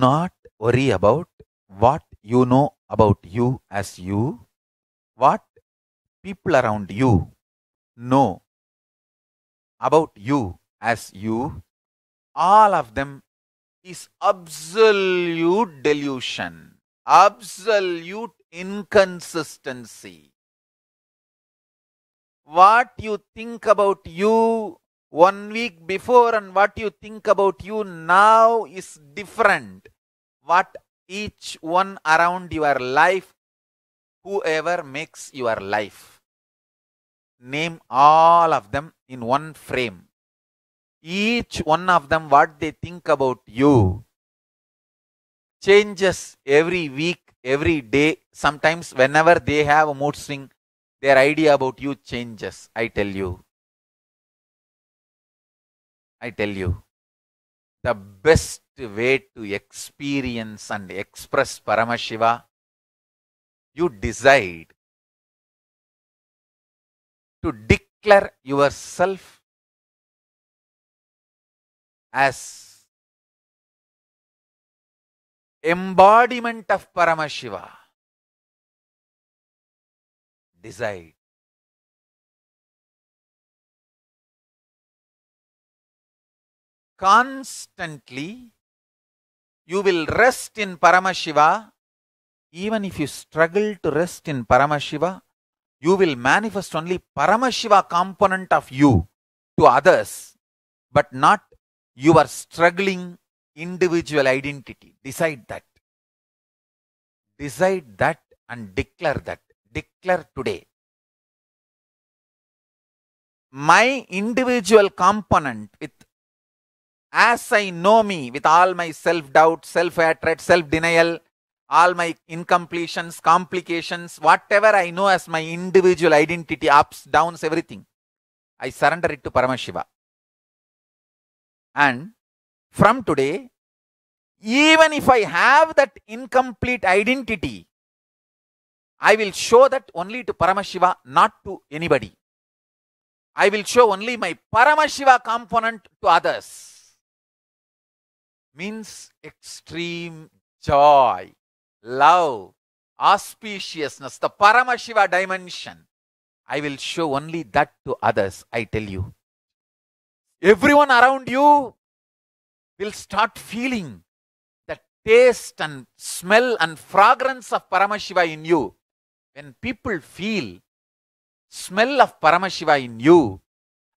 not worry about what you know about you as you, what people around you know about you as you, all of them is absolute delusion, absolute inconsistency. What you think about you one week before and what you think about you now is different. What each one around your life, whoever makes your life. Name all of them in one frame. Each one of them, what they think about you, changes every week, every day. Sometimes, whenever they have a mood swing, their idea about you changes. I tell you I tell you, the best way to experience and express Paramashiva, you decide to declare yourself as embodiment of Paramashiva. Decide. constantly you will rest in Paramashiva. Even if you struggle to rest in Paramashiva, you will manifest only Paramashiva component of you to others, but not your struggling individual identity. Decide that. Decide that and declare that. Declare today. My individual component with as I know me with all my self doubt, self hatred, self denial, all my incompletions, complications, whatever I know as my individual identity, ups, downs, everything, I surrender it to Paramashiva. And from today, even if I have that incomplete identity, I will show that only to Paramashiva, not to anybody. I will show only my Paramashiva component to others means extreme joy, love, auspiciousness, the Paramashiva dimension. I will show only that to others, I tell you. Everyone around you will start feeling the taste and smell and fragrance of Paramashiva in you. When people feel smell of Paramashiva in you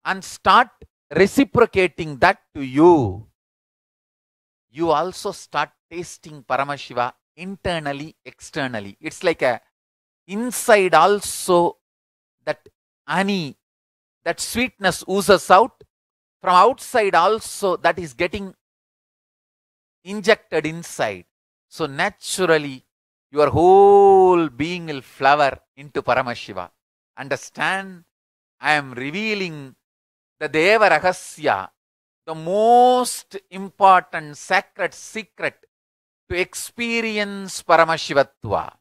and start reciprocating that to you, you also start tasting Paramashiva internally, externally. It's like a inside also that honey, that sweetness oozes out. From outside also that is getting injected inside. So naturally your whole being will flower into Paramashiva. Understand? I am revealing the Deva Rahasya the most important sacred secret to experience Paramashivatva